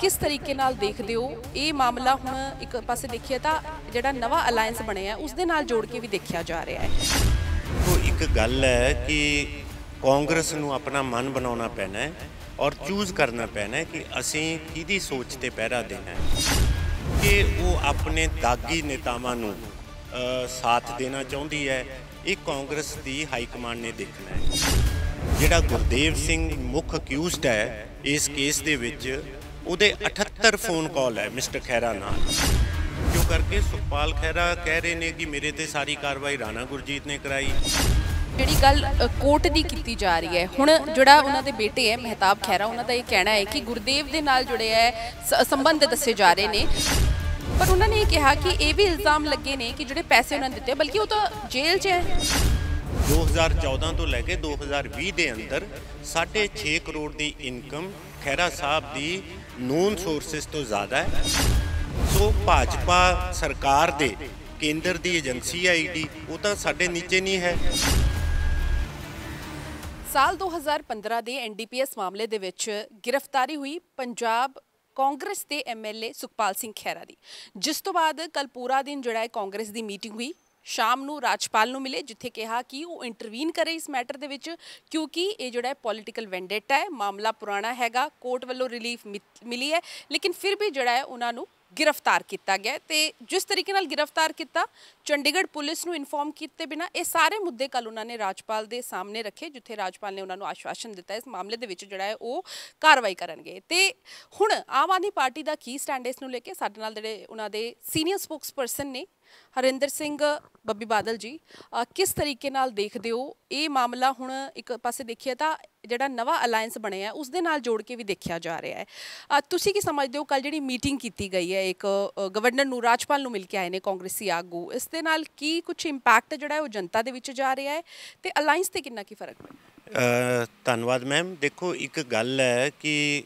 ਕਿਸ ਤਰੀਕੇ ਨਾਲ ਦੇਖਦੇ ਹੋ ਇਹ ਮਾਮਲਾ ਹੁਣ ਇੱਕ ਪਾਸੇ ਦੇਖਿਆ ਤਾਂ ਜਿਹੜਾ ਨਵਾਂ ਅਲਾਈਅੰਸ ਬਣਿਆ ਉਸ ਦੇ ਨਾਲ ਜੋੜ ਕੇ ਵੀ ਦੇਖਿਆ ਜਾ ਰਿਹਾ ਹੈ ਉਹ ਇੱਕ ਗੱਲ ਹੈ ਕਿ ਕਾਂਗਰਸ ਨੂੰ ਆਪਣਾ ਮਨ ਬਣਾਉਣਾ ਪੈਣਾ ਹੈ ਔਰ ਚੂਜ਼ ਕਰਨਾ ਪੈਣਾ ਹੈ ਕਿ ਅਸੀਂ ਕਿਹਦੀ ਸੋਚ ਤੇ ਪਹਿਰਾ ਦੇਣਾ ਹੈ ਕਿ ਉਹ ਆਪਣੇ ਦਾਗੀ ਨੇਤਾਵਾਂ ਨੂੰ ਸਾਥ ਦੇਣਾ ਚਾਹੁੰਦੀ ਹੈ ਇਹ ਕਾਂਗਰਸ ਦੀ ਹਾਈ ਕਮਾਂਡ ਨੇ ਦੇਖਣਾ ਹੈ ਜਿਹੜਾ ਗੁਰਦੇਵ ਸਿੰਘ ਮੁੱਖ ਅਕਿਊਜ਼ਡ ਹੈ ਇਸ ਕੇਸ ਦੇ ਵਿੱਚ ਉਹਦੇ 78 ਫੋਨ ਕਾਲ ਹੈ ਮਿਸਟਰ ਖੈਰਾ ਨਾਲ ਜੋ ਕਰਕੇ ਸੁਖਪਾਲ ਖੈਰਾ ਕਹਿ ਰਹੇ ਨੇ ਕਿ ਮੇਰੇ ਤੇ ਸਾਰੀ ਕਾਰਵਾਈ ਰਾਣਾ ਗੁਰਜੀਤ ਨੇ ਕਰਾਈ ਜਿਹੜੀ ਗੱਲ ਕੋਰਟ ਦੀ ਕੀਤੀ ਜਾ ਰਹੀ ਹੈ ਹੁਣ ਜਿਹੜਾ ਉਹਨਾਂ ਦੇ ਬੇਟੇ ਹੈ ਮਹਿਤਾਬ ਖੈਰਾ ਉਹਨਾਂ ਦਾ ਇਹ ਕਹਿਣਾ ਹੈ ਕਿ ਗੁਰਦੇਵ ਦੇ ਨਾਲ ਜੁੜੇ ਹੈ ਸੰਬੰਧ ਦੱਸੇ ਜਾ ਰਹੇ ਨੇ ਪਰ ਉਹਨਾਂ ਨੇ ਇਹ ਕਿਹਾ ਕਿ ਇਹ ਵੀ ਇਲਜ਼ਾਮ ਲੱਗੇ ਨੇ ਕਿ ਜਿਹੜੇ ਪੈਸੇ ਉਹਨਾਂ ਨੇ ਦਿੱਤੇ ਬਲਕਿ ਉਹ ਤਾਂ ਜੇਲ੍ਹ 'ਚ ਹੈ 2014 ਤੋਂ ਲੈ ਕੇ 2020 ਦੇ ਅੰਦਰ 6.5 ਕਰੋੜ ਦੀ ਇਨਕਮ ਖੈਰਾ ਸਾਹਿਬ ਦੀ ਨੂਨ ਸੋਰਸਸ ਤੋਂ ਜ਼ਿਆਦਾ ਹੈ ਸੋ ਭਾਜਪਾ ਸਰਕਾਰ ਦੇ ਕੇਂਦਰ ਦੀ ਏਜੰਸੀ ਆਈਡੀ ਉਹ ਤਾਂ ਸਾਡੇ ਨੀਚੇ ਨਹੀਂ ਹੈ ਸਾਲ 2015 ਦੇ ਐਨਡੀਪੀਐਸ ਮਾਮਲੇ ਦੇ ਵਿੱਚ ਗ੍ਰਿਫਤਾਰੀ ਹੋਈ ਪੰਜਾਬ ਕਾਂਗਰਸ ਦੇ ਐਮਐਲਏ ਸੁਖਪਾਲ ਸਿੰਘ ਖੈਰਾ ਦੀ ਜਿਸ ਤੋਂ ਬਾਅਦ ਕੱਲ ਪੂਰਾ ਦਿਨ ਜਿਹੜਾ ਹੈ ਕਾਂਗਰਸ ਦੀ ਮੀਟਿੰਗ ਹੋਈ ਸ਼ਾਮ ਨੂੰ ਰਾਜਪਾਲ ਨੂੰ ਮਿਲੇ ਜਿੱਥੇ ਕਿਹਾ ਕਿ ਉਹ ਇੰਟਰਵੀਨ ਕਰੇ ਇਸ ਮੈਟਰ ਦੇ ਵਿੱਚ ਕਿਉਂਕਿ ਇਹ ਜਿਹੜਾ ਹੈ ਪੋਲਿਟੀਕਲ ਵੈਂਡੇਟਾ ਹੈ ਮਾਮਲਾ ਪੁਰਾਣਾ ਹੈਗਾ ਕੋਰਟ ਵੱਲੋਂ ਰਿਲੀਫ ਮਿਲੀ ਹੈ ਲੇਕਿਨ ਫਿਰ ਵੀ ਜਿਹੜਾ ਹੈ ਉਹਨਾਂ ਨੂੰ ਗ੍ਰਿਫਤਾਰ ਕੀਤਾ ਗਿਆ ਤੇ ਜਿਸ ਤਰੀਕੇ ਨਾਲ ਗ੍ਰਿਫਤਾਰ ਕੀਤਾ ਚੰਡੀਗੜ੍ਹ ਪੁਲਿਸ ਨੂੰ ਇਨਫੋਰਮ ਕੀਤੇ ਬਿਨਾ ਇਹ ਸਾਰੇ ਮੁੱਦੇ ਕੱਲ ਉਹਨਾਂ ਨੇ ਰਾਜਪਾਲ ਦੇ ਸਾਹਮਣੇ ਰੱਖੇ ਜਿੱਥੇ ਰਾਜਪਾਲ ਨੇ ਉਹਨਾਂ ਨੂੰ ਆਸ਼ਵਾਸਨ ਦਿੱਤਾ ਇਸ ਮਾਮਲੇ ਦੇ ਵਿੱਚ ਜਿਹੜਾ ਹੈ ਉਹ ਕਾਰਵਾਈ ਕਰਨਗੇ ਤੇ ਹੁਣ ਆਮ ਆਦਮੀ ਪਾਰਟੀ ਦਾ ਕੀ ਸਟੈਂਡ ਇਸ ਨੂੰ ਲੈ ਕੇ ਸਾਡੇ ਨਾਲ ਜਿਹੜੇ ਉਹਨਾਂ ਦੇ ਸੀਨੀਅਰ ਸਪੋਕਸਪਰਸਨ ਨੇ ਹਰਿੰਦਰ ਸਿੰਘ ਬੱਬੀ ਬਾਦਲ ਜੀ ਕਿਸ ਤਰੀਕੇ ਨਾਲ ਦੇਖਦੇ ਹੋ ਇਹ ਮਾਮਲਾ ਹੁਣ ਇੱਕ ਪਾਸੇ ਦੇਖਿਆ ਤਾਂ ਜਿਹੜਾ ਨਵਾਂ ਅਲਾਈਅੰਸ ਬਣਿਆ ਉਸ ਦੇ ਨਾਲ ਜੋੜ ਕੇ ਵੀ ਦੇਖਿਆ ਜਾ ਰਿਹਾ ਹੈ ਤੁਸੀਂ ਕੀ ਸਮਝਦੇ ਹੋ ਕੱਲ ਜਿਹੜੀ ਮੀਟਿੰਗ ਕੀਤੀ ਗਈ ਹੈ ਇੱਕ ਗਵਰਨਰ ਨੂੰ ਰਾਜਪਾਲ ਨੂੰ ਮਿਲ ਕੇ ਆਏ ਨੇ ਕਾਂਗਰਸੀ ਆਗੂ ਇਸ ਦੇ ਨਾਲ ਕੀ ਕੁਝ ਇੰਪੈਕਟ ਜਿਹੜਾ ਉਹ ਜਨਤਾ ਦੇ ਵਿੱਚ ਜਾ ਰਿਹਾ ਹੈ ਤੇ ਅਲਾਈਅੰਸ ਤੇ ਕਿੰਨਾ ਕੀ ਫਰਕ ਪਿਆ ਧੰਨਵਾਦ ਮੈਮ ਦੇਖੋ ਇੱਕ ਗੱਲ ਹੈ ਕਿ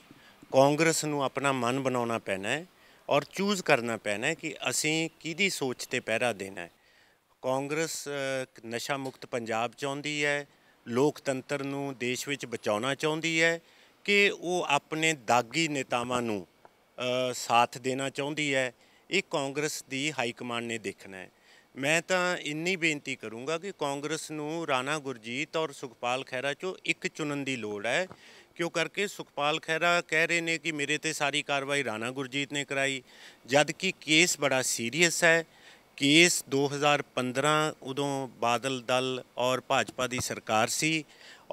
ਕਾਂਗਰਸ ਨੂੰ ਆਪਣਾ ਮਨ ਬਣਾਉਣਾ ਪੈਣਾ ਹੈ ਔਰ ਚੂਜ਼ ਕਰਨਾ ਪੈਣਾ ਹੈ ਕਿ ਅਸੀਂ ਕਿਹਦੀ ਸੋਚ ਤੇ ਪਹਿਰਾ ਦੇਣਾ ਹੈ ਕਾਂਗਰਸ ਨਸ਼ਾ ਮੁਕਤ ਪੰਜਾਬ ਚਾਹੁੰਦੀ ਹੈ ਲੋਕਤੰਤਰ ਨੂੰ ਦੇਸ਼ ਵਿੱਚ ਬਚਾਉਣਾ ਚਾਹੁੰਦੀ ਹੈ ਕਿ ਉਹ ਆਪਣੇ ਦਾਗੀ ਨੇਤਾਵਾਂ ਨੂੰ ਸਾਥ ਦੇਣਾ ਚਾਹੁੰਦੀ ਹੈ ਇਹ ਕਾਂਗਰਸ ਦੀ ਹਾਈ ਕਮਾਂਡ ਨੇ ਦੇਖਣਾ ਹੈ ਮੈਂ ਤਾਂ ਇੰਨੀ ਬੇਨਤੀ ਕਰੂੰਗਾ ਕਿ ਕਾਂਗਰਸ ਨੂੰ ਰਾਣਾ ਗੁਰਜੀਤ ਔਰ ਸੁਖਪਾਲ ਖਹਿਰਾ ਚੋਂ ਇੱਕ ਚੁਣਨ ਦੀ ਲੋੜ ਹੈ ਕਿਉਂ ਕਰਕੇ ਸੁਖਪਾਲ ਖਹਿਰਾ ਕਹਿ ਰਹੇ ਨੇ ਕਿ ਮੇਰੇ ਤੇ ਸਾਰੀ ਕਾਰਵਾਈ ਰਾਣਾ ਗੁਰਜੀਤ ਨੇ ਕਰਾਈ ਜਦ ਕਿ ਕੇਸ ਬੜਾ ਸੀਰੀਅਸ ਹੈ ਕੇਸ 2015 ਉਦੋਂ ਬਾਦਲ ਦਲ ਔਰ ਭਾਜਪਾ ਦੀ ਸਰਕਾਰ ਸੀ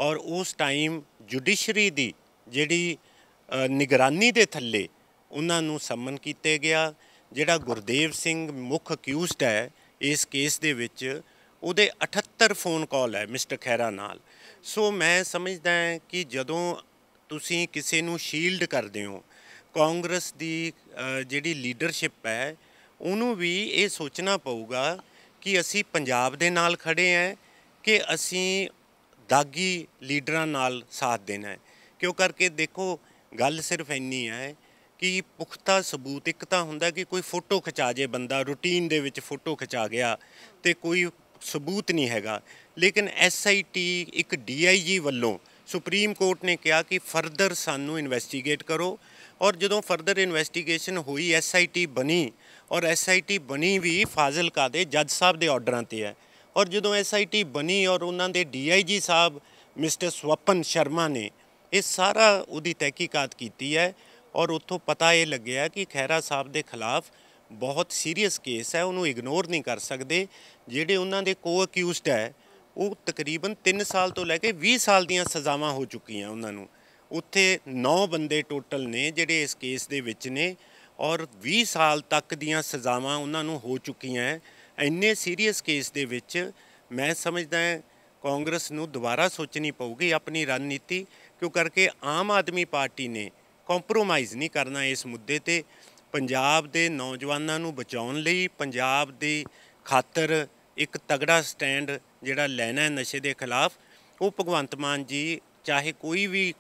ਔਰ ਉਸ ਟਾਈਮ ਜੁਡੀਸ਼ਰੀ ਦੀ ਜਿਹੜੀ ਨਿਗਰਾਨੀ ਦੇ ਥੱਲੇ ਉਹਨਾਂ ਨੂੰ ਸੰਮਨ ਕੀਤੇ ਗਿਆ ਜਿਹੜਾ ਗੁਰਦੇਵ ਸਿੰਘ ਮੁੱਖ ਅਕਿਊਜ਼ਡ ਹੈ ਇਸ ਕੇਸ ਦੇ ਵਿੱਚ ਉਹਦੇ 78 ਫੋਨ ਕਾਲ ਹੈ ਮਿਸਟਰ ਖੈਰਾ ਨਾਲ ਸੋ ਮੈਂ ਸਮਝਦਾ ਹਾਂ ਕਿ ਜਦੋਂ ਤੁਸੀਂ ਕਿਸੇ ਨੂੰ ਸ਼ੀਲਡ ਕਰਦੇ ਹੋ ਕਾਂਗਰਸ ਦੀ ਜਿਹੜੀ ਲੀਡਰਸ਼ਿਪ ਹੈ ਉਹਨੂੰ ਵੀ ਇਹ ਸੋਚਣਾ ਪਊਗਾ ਕਿ ਅਸੀਂ ਪੰਜਾਬ ਦੇ ਨਾਲ ਖੜੇ ਆਂ ਕਿ ਅਸੀਂ ਦਾਗੀ ਲੀਡਰਾਂ ਨਾਲ ਸਾਥ ਦੇਣਾ ਹੈ ਕਿਉਂ ਕਰਕੇ ਦੇਖੋ ਗੱਲ ਸਿਰਫ ਇੰਨੀ ਹੈ ਕਿ ਪੁਖਤਾ ਸਬੂਤ ਇੱਕ ਤਾਂ ਹੁੰਦਾ ਕਿ ਕੋਈ ਫੋਟੋ ਖਿਚਾ ਜੇ ਬੰਦਾ ਰੁਟੀਨ ਦੇ ਵਿੱਚ ਫੋਟੋ ਖਿਚਾ ਗਿਆ ਤੇ ਕੋਈ ਸਬੂਤ ਨਹੀਂ ਹੈਗਾ ਲੇਕਿਨ ਐਸਆਈਟੀ ਇੱਕ ਡੀਆਈਜੀ ਵੱਲੋਂ ਸੁਪਰੀਮ ਕੋਰਟ ਨੇ ਕਿਹਾ ਕਿ ਫਰਦਰ ਸਾਨੂੰ ਇਨਵੈਸਟੀਗੇਟ ਕਰੋ ਔਰ ਜਦੋਂ ਫਰਦਰ ਇਨਵੈਸਟੀਗੇਸ਼ਨ ਹੋਈ ਐਸਆਈਟੀ ਬਣੀ ਔਰ ਐਸਆਈਟੀ ਬਣੀ ਵੀ ਕਾ ਦੇ ਜੱਜ ਸਾਹਿਬ ਦੇ ਆਰਡਰਾਂ ਤੇ ਹੈ ਔਰ ਜਦੋਂ ਐਸਆਈਟੀ ਬਣੀ ਔਰ ਉਹਨਾਂ ਦੇ ਡੀਆਈਜੀ ਸਾਹਿਬ ਮਿਸਟਰ ਸਵਪਨ ਸ਼ਰਮਾ ਨੇ ਇਹ ਸਾਰਾ ਉਹਦੀ ਤਹਿਕੀਕਾਤ ਕੀਤੀ ਹੈ ਔਰ ਉੱਥੋਂ ਪਤਾ ਇਹ ਲੱਗਿਆ ਕਿ ਖੈਰਾ ਸਾਹਿਬ ਦੇ ਖਿਲਾਫ ਬਹੁਤ ਸੀਰੀਅਸ ਕੇਸ ਹੈ ਉਹਨੂੰ ਇਗਨੋਰ ਨਹੀਂ ਕਰ ਸਕਦੇ ਜਿਹੜੇ ਉਹਨਾਂ ਦੇ ਕੋ ਅਕਿਊਜ਼ਡ ਹੈ ਉਹ ਤਕਰੀਬਨ 3 ਸਾਲ ਤੋਂ ਲੈ ਕੇ 20 ਸਾਲ ਦੀਆਂ ਸਜ਼ਾਵਾਂ ਹੋ ਚੁੱਕੀਆਂ ਉਹਨਾਂ ਨੂੰ ਉੱਥੇ 9 ਬੰਦੇ ਟੋਟਲ ਨੇ ਜਿਹੜੇ ਇਸ ਕੇਸ ਦੇ ਵਿੱਚ ਨੇ ਔਰ 20 ਸਾਲ ਤੱਕ ਦੀਆਂ ਸਜ਼ਾਵਾਂ ਉਹਨਾਂ ਨੂੰ ਹੋ ਚੁੱਕੀਆਂ ਐਨੇ ਸੀਰੀਅਸ ਕੇਸ ਦੇ ਵਿੱਚ ਮੈਂ ਸਮਝਦਾ ਹਾਂ ਕਾਂਗਰਸ ਨੂੰ ਦੁਬਾਰਾ ਸੋਚਣੀ ਪਊਗੀ ਆਪਣੀ ਰਣਨੀਤੀ ਕਿਉਂ ਕਰਕੇ ਆਮ ਆਦਮੀ ਪਾਰਟੀ ਨੇ ਕੰਪਰੋਮਾਈਜ਼ ਨਹੀਂ ਕਰਨਾ ਇਸ ਮੁੱਦੇ ਤੇ ਪੰਜਾਬ ਦੇ ਨੌਜਵਾਨਾਂ ਨੂੰ ਬਚਾਉਣ ਲਈ ਪੰਜਾਬ ਦੀ ਖਾਤਰ ਇੱਕ ਤਗੜਾ ਸਟੈਂਡ ਜਿਹੜਾ ਲੈਣਾ ਹੈ ਨਸ਼ੇ ਦੇ ਖਿਲਾਫ ਉਹ ਭਗਵੰਤ ਮਾਨ ਜੀ ਚਾਹੇ ਕੋਈ ਵੀ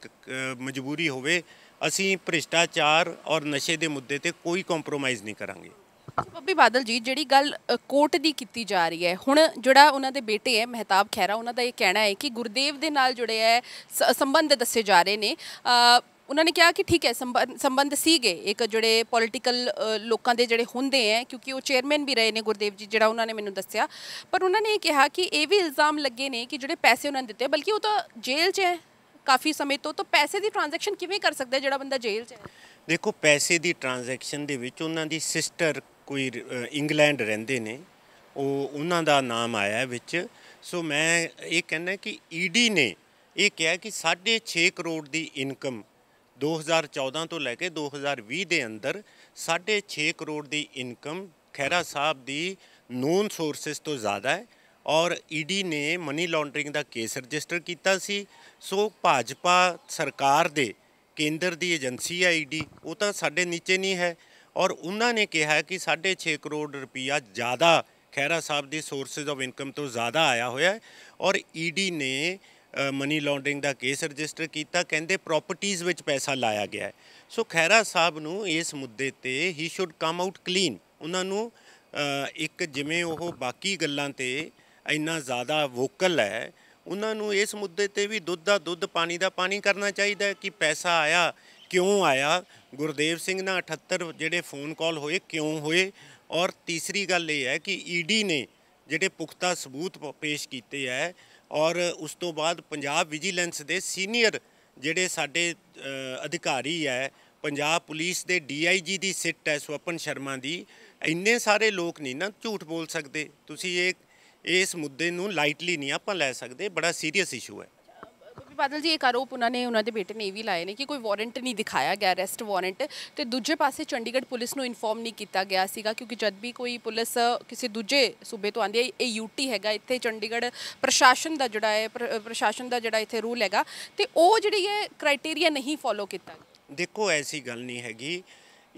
ਮਜਬੂਰੀ ਹੋਵੇ ਅਸੀਂ ਭ੍ਰਿਸ਼ਟਾਚਾਰ ਔਰ ਨਸ਼ੇ ਦੇ ਮੁੱਦੇ ਤੇ ਕੋਈ ਕੰਪਰੋਮਾਈਜ਼ ਨਹੀਂ ਕਰਾਂਗੇ ਬੱਬੀ ਬਾਦਲ ਜੀ ਜਿਹੜੀ ਗੱਲ ਕੋਰਟ ਦੀ ਕੀਤੀ ਜਾ ਰਹੀ ਹੈ ਹੁਣ ਜਿਹੜਾ ਉਹਨਾਂ ਦੇ ਬੇਟੇ ਹੈ ਮਹਿਤਾਬ ਖੈਰਾ ਉਹਨਾਂ ਦਾ ਇਹ ਕਹਿਣਾ ਹੈ ਕਿ ਗੁਰਦੇਵ ਦੇ ਨਾਲ ਜੁੜੇ ਹੈ ਸੰਬੰਧ ਦੱਸੇ ਜਾ ਰਹੇ ਨੇ ਉਹਨਾਂ ਨੇ ਕਿਹਾ ਕਿ ਠੀਕ ਹੈ ਸੰਬੰਧ ਸੀਗੇ ਇੱਕ ਜਿਹੜੇ ਪੋਲਿਟੀਕਲ ਲੋਕਾਂ ਦੇ ਜਿਹੜੇ ਹੁੰਦੇ ਐ ਕਿਉਂਕਿ ਉਹ ਚੇਅਰਮੈਨ ਵੀ ਰਹੇ ਨੇ ਗੁਰਦੇਵ ਜੀ ਜਿਹੜਾ ਉਹਨਾਂ ਨੇ ਮੈਨੂੰ ਦੱਸਿਆ ਪਰ ਉਹਨਾਂ ਨੇ ਇਹ ਕਿਹਾ ਕਿ ਇਹ ਵੀ ਇਲਜ਼ਾਮ ਲੱਗੇ ਨੇ ਕਿ ਜਿਹੜੇ ਪੈਸੇ ਉਹਨਾਂ ਨੇ ਦਿੱਤੇ ਬਲਕਿ ਉਹ ਤਾਂ ਜੇਲ੍ਹ 'ਚ ਹੈ ਕਾਫੀ ਸਮੇਂ ਤੋਂ ਤਾਂ ਪੈਸੇ ਦੀ ਟ੍ਰਾਂਜੈਕਸ਼ਨ ਕਿਵੇਂ ਕਰ ਸਕਦਾ ਜਿਹੜਾ ਬੰਦਾ ਜੇਲ੍ਹ 'ਚ ਹੈ ਦੇਖੋ ਪੈਸੇ ਦੀ ਟ੍ਰਾਂਜੈਕਸ਼ਨ ਦੇ ਵਿੱਚ ਉਹਨਾਂ ਦੀ ਸਿਸਟਰ ਕੋਈ ਇੰਗਲੈਂਡ ਰਹਿੰਦੇ ਨੇ ਉਹ ਉਹਨਾਂ ਦਾ ਨਾਮ ਆਇਆ ਵਿੱਚ ਸੋ ਮੈਂ ਇਹ ਕਹਿੰਦਾ ਕਿ ਈਡੀ ਨੇ ਇਹ ਕਿਹਾ ਕਿ 6.5 ਕਰੋੜ ਦੀ ਇਨਕਮ 2014 ਤੋਂ ਲੈ ਕੇ 2020 ਦੇ ਅੰਦਰ 6.5 ਕਰੋੜ ਦੀ ਇਨਕਮ ਖੈਰਾ ਸਾਹਿਬ ਦੀ ਨੋਨ ਸੋਰਸਸ ਤੋਂ ਜ਼ਿਆਦਾ ਹੈ ਔਰ ਈਡੀ e ਨੇ ਮਨੀ ਲਾਂਡਰਿੰਗ ਦਾ ਕੇਸ ਰਜਿਸਟਰ ਕੀਤਾ ਸੀ ਸੋ ਭਾਜਪਾ ਸਰਕਾਰ ਦੇ ਕੇਂਦਰ ਦੀ ਏਜੰਸੀ ਹੈ ਈਡੀ e ਉਹ ਤਾਂ ਸਾਡੇ ਨੀਚੇ ਨਹੀਂ ਹੈ ਔਰ ਉਹਨਾਂ ਨੇ ਕਿਹਾ ਕਿ 6.5 ਕਰੋੜ ਰੁਪਇਆ ਜ਼ਿਆਦਾ ਖੈਰਾ ਸਾਹਿਬ ਦੀ ਸੋਰਸਸ ਆਫ ਇਨਕਮ ਤੋਂ ਜ਼ਿਆਦਾ ਆਇਆ ਹੋਇਆ ਹੈ ਔਰ ਈਡੀ e ਨੇ ਮਨੀ ਲਾਂਡਰਿੰਗ ਦਾ ਕੇਸ ਰਜਿਸਟਰ ਕੀਤਾ ਕਹਿੰਦੇ ਪ੍ਰਾਪਰਟੀਆਂ ਵਿੱਚ ਪੈਸਾ ਲਾਇਆ ਗਿਆ ਸੋ ਖੈਰਾ ਸਾਹਿਬ ਨੂੰ ਇਸ ਮੁੱਦੇ ਤੇ ਹੀ ਸ਼ੁੱਡ ਕਮ ਆਊਟ ਕਲੀਨ ਉਹਨਾਂ ਨੂੰ ਇੱਕ ਜਿਵੇਂ ਉਹ ਬਾਕੀ ਗੱਲਾਂ ਤੇ ਇੰਨਾ ਜ਼ਿਆਦਾ ਵੋਕਲ ਹੈ ਉਹਨਾਂ ਨੂੰ ਇਸ ਮੁੱਦੇ ਤੇ ਵੀ ਦੁੱਧ ਦਾ ਦੁੱਧ ਪਾਣੀ ਦਾ ਪਾਣੀ ਕਰਨਾ ਚਾਹੀਦਾ ਹੈ ਕਿ ਪੈਸਾ ਆਇਆ ਕਿਉਂ ਆਇਆ ਗੁਰਦੇਵ ਸਿੰਘ ਨਾਲ 78 ਜਿਹੜੇ ਫੋਨ ਕਾਲ ਹੋਏ ਕਿਉਂ ਹੋਏ ਔਰ ਤੀਸਰੀ ਗੱਲ ਇਹ ਹੈ ਕਿ ਈਡੀ e ਨੇ ਜਿਹੜੇ ਪੁਖਤਾ ਸਬੂਤ ਪੇਸ਼ ਕੀਤੇ ਹੈ ਔਰ ਉਸ ਤੋਂ ਬਾਅਦ ਪੰਜਾਬ ਵਿਜੀਲੈਂਸ ਦੇ ਸੀਨੀਅਰ ਜਿਹੜੇ ਸਾਡੇ ਅਧਿਕਾਰੀ ਹੈ ਪੰਜਾਬ ਪੁਲਿਸ ਦੇ ਡੀਆਈਜੀ ਦੀ ਸਿੱਟ ਹੈ ਸਵਪਨ ਸ਼ਰਮਾ ਦੀ ਇੰਨੇ ਸਾਰੇ ਲੋਕ ਨਹੀਂ ਨਾ ਝੂਠ ਬੋਲ ਸਕਦੇ ਤੁਸੀਂ ਇਹ ਇਸ ਮੁੱਦੇ ਨੂੰ ਲਾਈਟਲੀ ਨਹੀਂ ਆਪਾਂ ਲੈ ਸਕਦੇ ਬੜਾ ਸੀਰੀਅਸ ਇਸ਼ੂ ਹੈ ਬਾਦਲ ਜੀ ਇੱਕ ਆਰੋਪ ਉਹਨਾਂ ਨੇ ਉਹਨਾਂ ਦੇ ਬੇਟੇ ਨੇ ਇਹ ਵੀ ਲਾਏ ਨੇ ਕਿ ਕੋਈ ਵਾਰੰਟ ਨਹੀਂ ਦਿਖਾਇਆ ਗਿਆ ਅਰੈਸਟ ਵਾਰੰਟ ਤੇ ਦੂਜੇ ਪਾਸੇ ਚੰਡੀਗੜ੍ਹ ਪੁਲਿਸ ਨੂੰ ਇਨਫੋਰਮ ਨਹੀਂ ਕੀਤਾ ਗਿਆ ਸੀਗਾ ਕਿਉਂਕਿ ਜਦ ਵੀ ਕੋਈ ਪੁਲਿਸ ਕਿਸੇ ਦੂਜੇ ਸੂਬੇ ਤੋਂ ਆਂਦੀ ਹੈ ਇਹ ਯੂਟੀ ਹੈਗਾ ਇੱਥੇ ਚੰਡੀਗੜ੍ਹ ਪ੍ਰਸ਼ਾਸਨ ਦਾ ਜਿਹੜਾ ਹੈ ਪ੍ਰਸ਼ਾਸਨ ਦਾ ਜਿਹੜਾ ਇੱਥੇ ਰੂਲ ਹੈਗਾ ਤੇ ਉਹ ਜਿਹੜੀ ਹੈ ਕ੍ਰਾਈਟੇਰੀਆ ਨਹੀਂ ਫੋਲੋ ਕੀਤਾ ਦੇਖੋ ਐਸੀ ਗੱਲ ਨਹੀਂ ਹੈਗੀ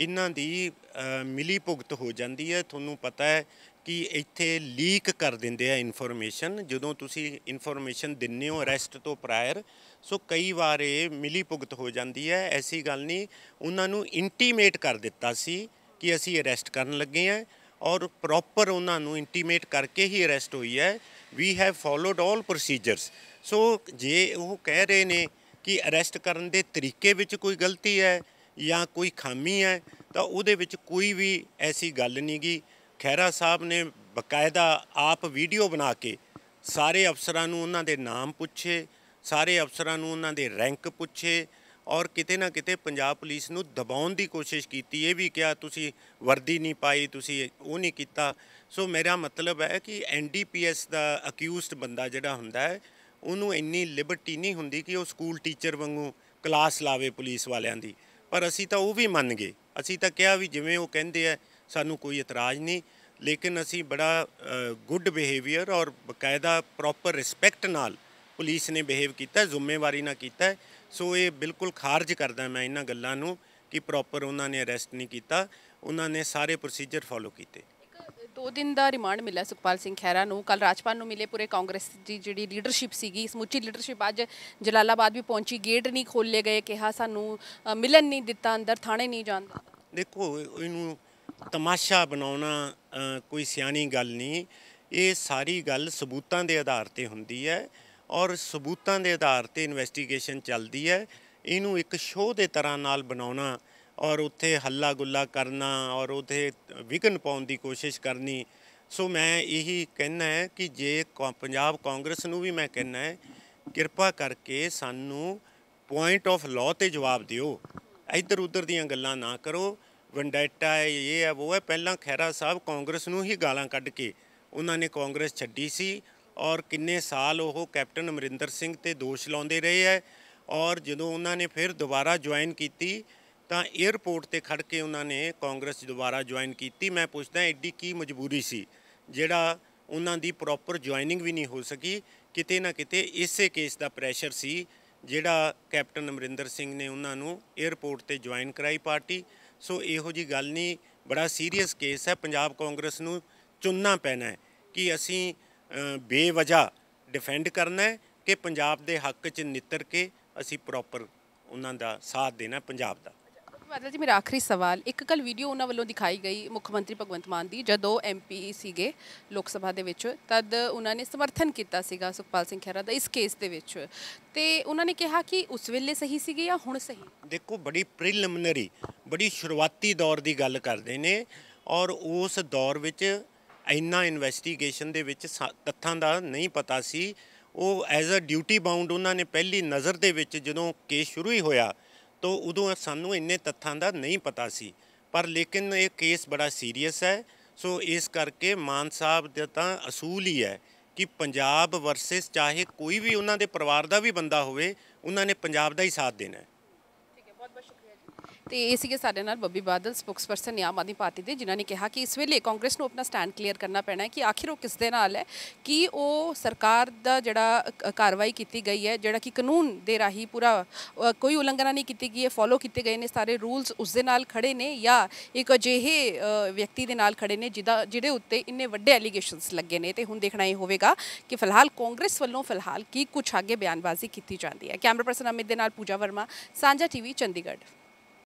ਇਹਨਾਂ ਦੀ ਮਿਲੀ ਭੁਗਤ ਹੋ ਜਾਂਦੀ ਹੈ ਤੁਹਾਨੂੰ ਪਤਾ ਹੈ ਕਿ ਇੱਥੇ ਲੀਕ ਕਰ ਦਿੰਦੇ ਆ ਇਨਫੋਰਮੇਸ਼ਨ ਜਦੋਂ ਤੁਸੀਂ ਇਨਫੋਰਮੇਸ਼ਨ ਦਿੰਨੇ ਹੋ ਅਰੈਸਟ ਤੋਂ ਪ੍ਰਾਇਰ ਸੋ ਕਈ ਵਾਰ ਇਹ ਮਿਲੀ ਭੁਗਤ ਹੋ ਜਾਂਦੀ ਹੈ ਐਸੀ ਗੱਲ ਨਹੀਂ ਉਹਨਾਂ ਨੂੰ ਇੰਟੀਮੇਟ ਕਰ ਦਿੱਤਾ ਸੀ ਕਿ ਅਸੀਂ ਅਰੈਸਟ ਕਰਨ ਲੱਗੇ ਆ ਔਰ ਪ੍ਰੋਪਰ ਉਹਨਾਂ ਨੂੰ ਇੰਟੀਮੇਟ ਕਰਕੇ ਹੀ ਅਰੈਸਟ ਹੋਈ ਹੈ we have followed 올 procedures so ਜੇ ਉਹ ਕਹਿ ਰਹੇ ਨੇ ਕਿ ਅਰੈਸਟ ਕਰਨ ਦੇ ਤਰੀਕੇ ਵਿੱਚ ਕੋਈ ਗਲਤੀ ਹੈ ਜਾਂ ਕੋਈ ਖਾਮੀ ਹੈ ਤਾਂ ਉਹਦੇ ਵਿੱਚ ਕੋਈ ਵੀ ਐਸੀ ਗੱਲ ਨਹੀਂ ਗਈ ਖੈਰਾ ਸਾਹਿਬ ਨੇ ਬਕਾਇਦਾ ਆਪ ਵੀਡੀਓ ਬਣਾ ਕੇ ਸਾਰੇ ਅਫਸਰਾਂ ਨੂੰ ਉਹਨਾਂ ਦੇ ਨਾਮ ਪੁੱਛੇ ਸਾਰੇ ਅਫਸਰਾਂ ਨੂੰ ਉਹਨਾਂ ਦੇ ਰੈਂਕ ਪੁੱਛੇ ਔਰ ਕਿਤੇ ਨਾ ਕਿਤੇ ਪੰਜਾਬ ਪੁਲਿਸ ਨੂੰ ਦਬਾਉਣ ਦੀ ਕੋਸ਼ਿਸ਼ ਕੀਤੀ ਇਹ ਵੀ ਕਿਹਾ ਤੁਸੀਂ ਵਰਦੀ ਨਹੀਂ ਪਾਈ ਤੁਸੀਂ ਉਹ ਨਹੀਂ ਕੀਤਾ ਸੋ ਮੇਰਾ ਮਤਲਬ ਹੈ ਕਿ ਐਨਡੀਪੀਐਸ ਦਾ ਅਕਿਊਜ਼ਡ ਬੰਦਾ ਜਿਹੜਾ ਹੁੰਦਾ ਹੈ ਉਹਨੂੰ ਇੰਨੀ ਲਿਬਰਟੀ ਨਹੀਂ ਹੁੰਦੀ ਕਿ ਉਹ ਸਕੂਲ ਟੀਚਰ ਵਾਂਗੂ ਕਲਾਸ ਲਾਵੇ ਪੁਲਿਸ ਵਾਲਿਆਂ ਦੀ ਪਰ ਅਸੀਂ ਤਾਂ ਉਹ ਵੀ ਮੰਨ ਗਏ ਅਸੀਂ ਤਾਂ ਕਿਹਾ ਵੀ ਜਿਵੇਂ ਉਹ ਕਹਿੰਦੇ ਆ ਸਾਨੂੰ ਕੋਈ ਇਤਰਾਜ਼ ਨਹੀਂ ਲੇਕਿਨ ਅਸੀਂ ਬੜਾ ਗੁੱਡ ਬਿਹੇਵੀਅਰ ਔਰ ਬਕਾਇਦਾ ਪ੍ਰੋਪਰ ਰਿਸਪੈਕਟ ਨਾਲ ਪੁਲਿਸ ਨੇ ਬਿਹੇਵ ਕੀਤਾ ਜ਼ਿੰਮੇਵਾਰੀ ਨਾਲ ਕੀਤਾ ਸੋ ਇਹ ਬਿਲਕੁਲ ਖਾਰਜ ਕਰਦਾ ਮੈਂ ਇਹਨਾਂ ਗੱਲਾਂ ਨੂੰ ਕਿ ਪ੍ਰੋਪਰ ਉਹਨਾਂ ਨੇ ਅਰੈਸਟ ਨਹੀਂ ਕੀਤਾ ਉਹਨਾਂ ਨੇ ਸਾਰੇ ਪ੍ਰੋਸੀਜਰ ਫਾਲੋ ਕੀਤੇ ਦੋ ਦਿਨ ਦਾ ਰਿਮਾਂਡ ਮਿਲਿਆ ਸੁਖਪਾਲ ਸਿੰਘ ਖਹਿਰਾ ਨੂੰ ਕੱਲ ਰਾਜਪਾਲ ਨੂੰ ਮਿਲੇ ਪੂਰੇ ਕਾਂਗਰਸ ਦੀ ਜਿਹੜੀ ਲੀਡਰਸ਼ਿਪ ਸੀਗੀ ਸਮੁੱਚੀ ਲੀਡਰਸ਼ਿਪ ਅੱਜ ਜਲਾਲਾਬਾਦ ਵੀ ਪਹੁੰਚੀ ਗੇਟ ਨਹੀਂ ਖੋਲੇ ਗਏ ਕਿਹਾ ਸਾਨੂੰ ਮਿਲਣ ਨਹੀਂ ਦਿੱਤਾ ਅੰਦਰ ਥਾਣੇ ਨਹੀਂ ਜਾਂਦਾ ਦੇਖੋ ਇਹਨੂੰ ਤਮਾਸ਼ਾ ਬਣਾਉਣਾ ਕੋਈ ਸਿਆਣੀ ਗੱਲ ਨਹੀਂ ਇਹ ਸਾਰੀ ਗੱਲ ਸਬੂਤਾਂ ਦੇ ਆਧਾਰ ਤੇ ਹੁੰਦੀ ਹੈ ਔਰ ਸਬੂਤਾਂ ਦੇ ਆਧਾਰ ਤੇ ਇਨਵੈਸਟੀਗੇਸ਼ਨ ਚੱਲਦੀ ਹੈ ਇਹਨੂੰ ਇੱਕ ਸ਼ੋਅ ਦੇ ਤਰ੍ਹਾਂ ਨਾਲ ਬਣਾਉਣਾ ਔਰ ਉੱਥੇ ਹੱਲਾ ਗੁੱਲਾ ਕਰਨਾ ਔਰ ਉਹਦੇ ਵਿਗਨ ਪਾਉਣ ਦੀ ਕੋਸ਼ਿਸ਼ ਕਰਨੀ ਸੋ ਮੈਂ ਇਹੀ ਕਹਿਣਾ ਹੈ ਕਿ ਜੇ ਪੰਜਾਬ ਕਾਂਗਰਸ ਨੂੰ ਵੀ ਮੈਂ ਕਹਿਣਾ ਹੈ ਕਿਰਪਾ ਕਰਕੇ ਸਾਨੂੰ ਪੁਆਇੰਟ ਆਫ ਲਾਅ ਤੇ ਜਵਾਬ ਦਿਓ ਇੱਧਰ ਉੱਧਰ ਦੀਆਂ ਗੱਲਾਂ ਨਾ ਕਰੋ ਵੰਡੈਟਾ ਹੈ ਇਹ ਹੈ ਉਹ ਹੈ ਪਹਿਲਾਂ ਖੈਰਾ ਸਾਹਿਬ ਕਾਂਗਰਸ ਨੂੰ ਹੀ ਗਾਲਾਂ ਕੱਢ ਕੇ ਉਹਨਾਂ ਨੇ ਕਾਂਗਰਸ ਛੱਡੀ ਸੀ ਔਰ ਕਿੰਨੇ ਸਾਲ ਉਹ ਕੈਪਟਨ ਅਮਰਿੰਦਰ ਸਿੰਘ ਤੇ ਦੋਸ਼ ਲਾਉਂਦੇ ਰਹੇ ਹੈ ਔਰ ਜਦੋਂ ਉਹਨਾਂ ਨੇ ਫਿਰ ਦੁਬਾਰਾ ਜੁਆਇਨ ਕੀਤੀ ਤਾਂ 에ਅਰਪੋਰਟ ਤੇ ਖੜ ਕੇ ਉਹਨਾਂ ਨੇ ਕਾਂਗਰਸ ਦੁਬਾਰਾ ਜੁਆਇਨ ਕੀਤੀ ਮੈਂ ਪੁੱਛਦਾ ਐਡੀ ਕੀ ਮਜਬੂਰੀ ਸੀ ਜਿਹੜਾ ਉਹਨਾਂ ਦੀ ਪ੍ਰੋਪਰ ਜੁਆਇਨਿੰਗ ਵੀ ਨਹੀਂ ਹੋ ਸਕੀ ਕਿਤੇ ਨਾ ਕਿਤੇ ਇਸੇ ਕੇਸ ਦਾ ਪ੍ਰੈਸ਼ਰ ਸੀ ਜਿਹੜਾ ਕੈਪਟਨ ਅਮਰਿੰਦਰ ਸਿੰਘ ਨੇ ਉਹਨਾਂ ਨੂੰ 에ਅਰਪੋਰਟ ਤੇ ਜੁਆਇਨ ਕਰਾਈ ਪਾਰਟੀ ਸੋ ਇਹੋ ਜੀ ਗੱਲ ਨਹੀਂ ਬੜਾ ਸੀਰੀਅਸ ਕੇਸ ਹੈ ਪੰਜਾਬ ਕਾਂਗਰਸ ਨੂੰ ਚੁੰਨਾ ਪੈਣਾ ਹੈ ਕਿ ਅਸੀਂ ਬੇਵਜਾ ਡਿਫੈਂਡ ਕਰਨਾ ਹੈ ਕਿ ਪੰਜਾਬ ਦੇ ਹੱਕ 'ਚ ਨਿੱਤਰ ਕੇ ਅਸੀਂ ਪ੍ਰੋਪਰ ਉਹਨਾਂ ਦਾ ਸਾਥ ਦੇਣਾ ਪੰਜਾਬ ਦਾ ਬਾਦਲ ਜੀ ਮੇਰਾ ਆਖਰੀ ਸਵਾਲ ਇੱਕ ਕੱਲ ਵੀਡੀਓ ਉਹਨਾਂ ਵੱਲੋਂ ਦਿਖਾਈ ਗਈ ਮੁੱਖ ਮੰਤਰੀ ਭਗਵੰਤ ਮਾਨ ਦੀ ਜਦੋਂ ਐਮਪੀ ਸੀਗੇ ਲੋਕ ਸਭਾ ਦੇ ਵਿੱਚ ਤਦ ਉਹਨਾਂ ਨੇ ਸਮਰਥਨ ਕੀਤਾ ਸੀਗਾ ਸੁਖਪਾਲ ਸਿੰਘ ਖਹਿਰਾ ਦਾ ਇਸ ਕੇਸ ਦੇ ਵਿੱਚ ਤੇ ਉਹਨਾਂ ਨੇ ਕਿਹਾ ਕਿ ਉਸ ਵੇਲੇ ਸਹੀ ਸੀਗੇ ਜਾਂ ਹੁਣ ਸਹੀ ਦੇਖੋ ਬੜੀ ਪ੍ਰੀਲਿਮਿਨਰੀ ਬੜੀ ਸ਼ੁਰੂਆਤੀ ਦੌਰ ਦੀ ਗੱਲ ਕਰਦੇ ਨੇ ਔਰ ਉਸ ਦੌਰ ਵਿੱਚ ਇੰਨਾ ਇਨਵੈਸਟੀਗੇਸ਼ਨ ਦੇ ਵਿੱਚ ਤੱਥਾਂ ਦਾ ਨਹੀਂ ਪਤਾ ਸੀ ਉਹ ਐਜ਼ ਅ ਡਿਊਟੀ ਬਾਉਂਡ ਉਹਨਾਂ ਨੇ ਪਹਿਲੀ ਨਜ਼ਰ ਦੇ ਵਿੱਚ ਜਦੋਂ ਕੇਸ ਸ਼ੁਰੂ ਹੀ ਹੋਇਆ ਤੋਂ ਉਦੋਂ ਸਾਨੂੰ ਇੰਨੇ ਤੱਥਾਂ ਦਾ ਨਹੀਂ ਪਤਾ ਸੀ ਪਰ ਲੇਕਿਨ ਇਹ ਕੇਸ ਬੜਾ ਸੀਰੀਅਸ ਹੈ ਸੋ ਇਸ ਕਰਕੇ ਮਾਨ ਸਾਹਿਬ ਦਾ ਤਾਂ ਅਸੂਲ ਹੀ ਹੈ ਕਿ ਪੰਜਾਬ ਵਰਸਸ ਚਾਹੇ ਕੋਈ ਵੀ ਉਹਨਾਂ ਦੇ ਪਰਿਵਾਰ ਦਾ ਵੀ ਬੰਦਾ ਹੋਵੇ ਉਹਨਾਂ ਨੇ ਪੰਜਾਬ ਦਾ ਹੀ ਸਾਥ ਦੇਣਾ ਹੈ ਤੇ ਇਹ ਸੀਗੇ ਸਾਡੇ ਨਾਲ ਬੱਬੀ ਬਾਦਲ ਸਪੋਕਸਪਰਸਨ ਆਮ ਆਦਮੀ ਪਾਰਟੀ ਦੇ ਜਿਨ੍ਹਾਂ ਨੇ ਕਿਹਾ ਕਿ ਇਸ ਵੇਲੇ ਕਾਂਗਰਸ ਨੂੰ ਆਪਣਾ ਸਟੈਂਡ ਕਲੀਅਰ ਕਰਨਾ ਪੈਣਾ ਹੈ ਕਿ ਆਖਿਰ ਉਹ ਕਿਸ ਦੇ ਨਾਲ ਹੈ ਕਿ ਉਹ ਸਰਕਾਰ ਦਾ ਜਿਹੜਾ ਕਾਰਵਾਈ ਕੀਤੀ ਗਈ ਹੈ ਜਿਹੜਾ ਕਿ ਕਾਨੂੰਨ ਦੇ ਰਾਹੀ ਪੂਰਾ ਕੋਈ ਉਲੰਘਣਾ ਨਹੀਂ ਕੀਤੀ ਗਈ ਹੈ ਫੋਲੋ ਕੀਤੇ ਗਏ ਨੇ ਸਾਰੇ ਰੂਲਸ ਉਸ ਦੇ ਨਾਲ ਖੜੇ ਨੇ ਜਾਂ ਇੱਕ ਅਜਿਹੇ ਵਿਅਕਤੀ ਦੇ ਨਾਲ ਖੜੇ ਨੇ ਜਿਹਦਾ ਜਿਹਦੇ ਉੱਤੇ ਇੰਨੇ ਵੱਡੇ ਐਲੀਗੇਸ਼ਨਸ ਲੱਗੇ ਨੇ ਤੇ ਹੁਣ ਦੇਖਣਾ ਇਹ ਹੋਵੇਗਾ ਕਿ ਫਿਲਹਾਲ ਕਾਂਗਰਸ ਵੱਲੋਂ ਫਿਲਹਾਲ ਕੀ ਕੁਝ ਅੱਗੇ ਬਿਆਨਬਾਜ਼ੀ ਕੀਤੀ ਜਾਂਦੀ ਹੈ ਕੈਮਰਾ ਪਰਸਨ ਅਮਿਤ ਦੇ ਨਾਲ ਪੂਜਾ ਵਰਮਾ ਸਾਂਝਾ ਟੀਵੀ ਚੰਡੀਗੜ੍ਹ